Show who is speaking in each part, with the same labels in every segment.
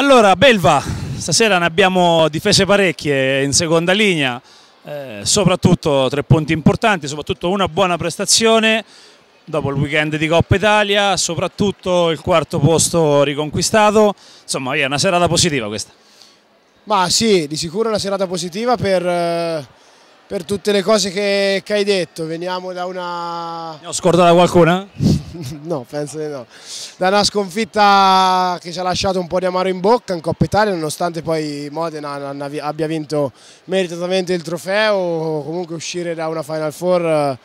Speaker 1: Allora, Belva, stasera ne abbiamo difese parecchie in seconda linea, eh, soprattutto tre punti importanti, soprattutto una buona prestazione dopo il weekend di Coppa Italia, soprattutto il quarto posto riconquistato, insomma è una serata positiva questa.
Speaker 2: Ma sì, di sicuro una serata positiva per, eh, per tutte le cose che, che hai detto, veniamo da una... Ne ho scordata qualcuna? no, penso di no. Da una sconfitta che ci ha lasciato un po' di amaro in bocca in Coppa Italia, nonostante poi Modena abbia vinto meritatamente il trofeo, comunque uscire da una Final Four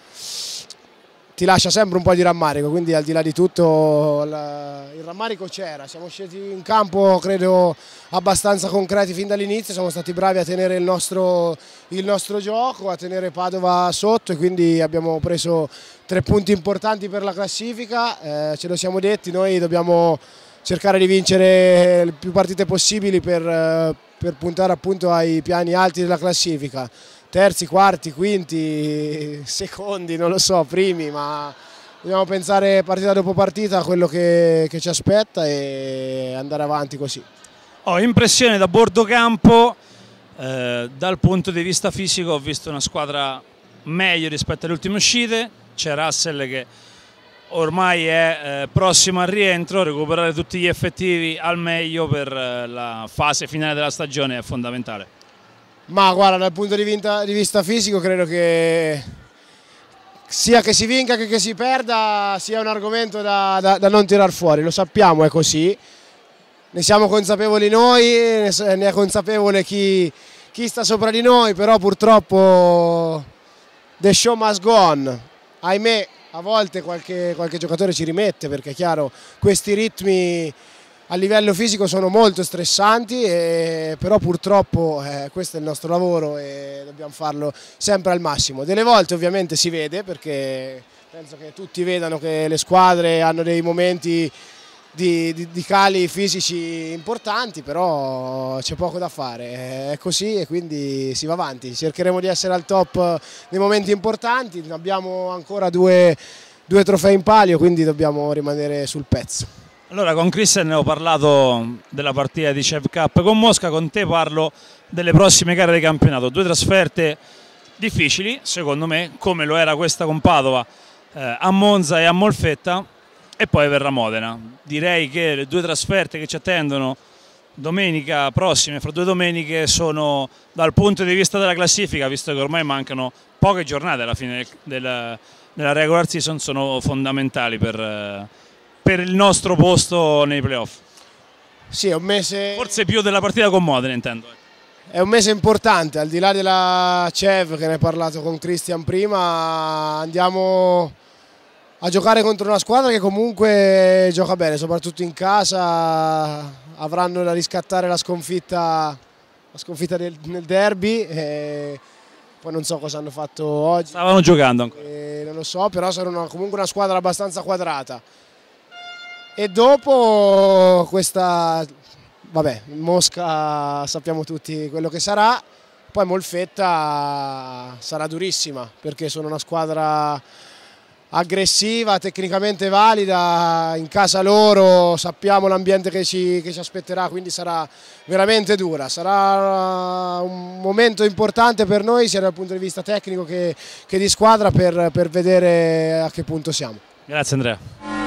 Speaker 2: ti lascia sempre un po' di rammarico, quindi al di là di tutto la, il rammarico c'era, siamo scesi in campo credo abbastanza concreti fin dall'inizio, siamo stati bravi a tenere il nostro, il nostro, gioco, a tenere Padova sotto e quindi abbiamo preso tre punti importanti per la classifica, eh, ce lo siamo detti, noi dobbiamo cercare di vincere le più partite possibili per... Eh, per puntare appunto ai piani alti della classifica. Terzi, quarti, quinti, secondi, non lo so, primi, ma dobbiamo pensare partita dopo partita a quello che, che ci aspetta e andare avanti così. Ho oh, impressione da bordo
Speaker 1: campo, eh, dal punto di vista fisico ho visto una squadra meglio rispetto alle ultime uscite, c'è Russell che ormai è eh, prossimo al rientro, recuperare tutti gli effettivi al meglio per eh, la fase finale della stagione
Speaker 2: è fondamentale. Ma guarda, dal punto di vista, di vista fisico credo che sia che si vinca che che si perda sia un argomento da, da, da non tirar fuori, lo sappiamo è così, ne siamo consapevoli noi, ne è consapevole chi, chi sta sopra di noi, però purtroppo the show must go on, ahimè a volte qualche, qualche giocatore ci rimette perché è chiaro questi ritmi a livello fisico sono molto stressanti, e, però purtroppo eh, questo è il nostro lavoro e dobbiamo farlo sempre al massimo. Delle volte ovviamente si vede perché penso che tutti vedano che le squadre hanno dei momenti di, di, di cali fisici importanti, però c'è poco da fare, è così e quindi si va avanti, cercheremo di essere al top nei momenti importanti, abbiamo ancora due, due trofei in palio, quindi dobbiamo rimanere sul pezzo.
Speaker 1: Allora con Christian ho parlato della partita di Chef Cup con Mosca, con te parlo delle prossime gare di campionato, due trasferte difficili secondo me come lo era questa con Padova eh, a Monza e a Molfetta e poi verrà Modena. Direi che le due trasferte che ci attendono domenica prossima, fra due domeniche, sono dal punto di vista della classifica, visto che ormai mancano poche giornate alla fine del, della regular season, sono fondamentali per, per il nostro posto nei playoff. Sì, è un mese... Forse più della partita con Modena intendo.
Speaker 2: È un mese importante, al di là della CEV che ne hai parlato con Christian prima, andiamo a giocare contro una squadra che comunque gioca bene, soprattutto in casa, avranno da riscattare la sconfitta, la sconfitta del, nel derby, poi non so cosa hanno fatto oggi. Stavano giocando ancora. E non lo so, però saranno comunque una squadra abbastanza quadrata. E dopo questa, vabbè, Mosca sappiamo tutti quello che sarà, poi Molfetta sarà durissima perché sono una squadra aggressiva, tecnicamente valida, in casa loro sappiamo l'ambiente che, che ci, aspetterà, quindi sarà veramente dura, sarà uh, un momento importante per noi sia dal punto di vista tecnico che, che di squadra per, per vedere a che punto siamo.
Speaker 1: Grazie Andrea.